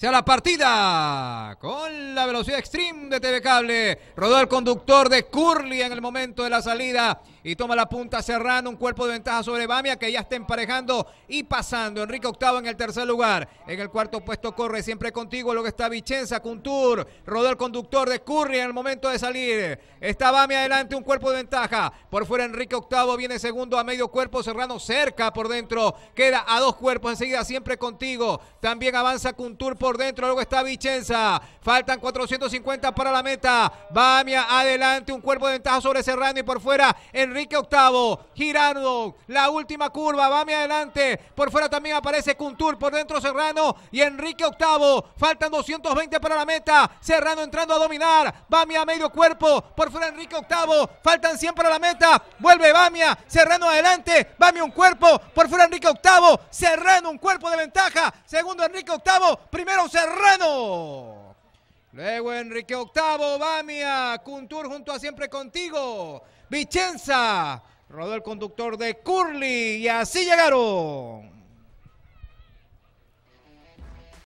sea la partida velocidad extreme de TV Cable, Rodó el conductor de Curly en el momento de la salida y toma la punta cerrando un cuerpo de ventaja sobre Bamia que ya está emparejando y pasando. Enrique Octavo en el tercer lugar. En el cuarto puesto corre siempre contigo luego está Vicenza, Cuntur. Rodó el conductor de Curly en el momento de salir. Está Bamia adelante, un cuerpo de ventaja. Por fuera Enrique Octavo viene segundo a medio cuerpo, Serrano cerca por dentro. Queda a dos cuerpos enseguida siempre contigo. También avanza Cuntur por dentro, luego está Vicenza. Faltan cuatro 250 para la meta. Bamia adelante, un cuerpo de ventaja sobre Serrano y por fuera Enrique Octavo, girando la última curva, Bamia adelante, por fuera también aparece Cuntur, por dentro Serrano y Enrique Octavo, faltan 220 para la meta, Serrano entrando a dominar, Bamia a medio cuerpo, por fuera Enrique Octavo, faltan 100 para la meta, vuelve Bamia, Serrano adelante, Bamia un cuerpo, por fuera Enrique Octavo, Serrano un cuerpo de ventaja, segundo Enrique Octavo, primero Serrano. Luego Enrique Octavo, Bamia, Kuntur junto a Siempre Contigo, Vicenza, rodó el conductor de Curly y así llegaron.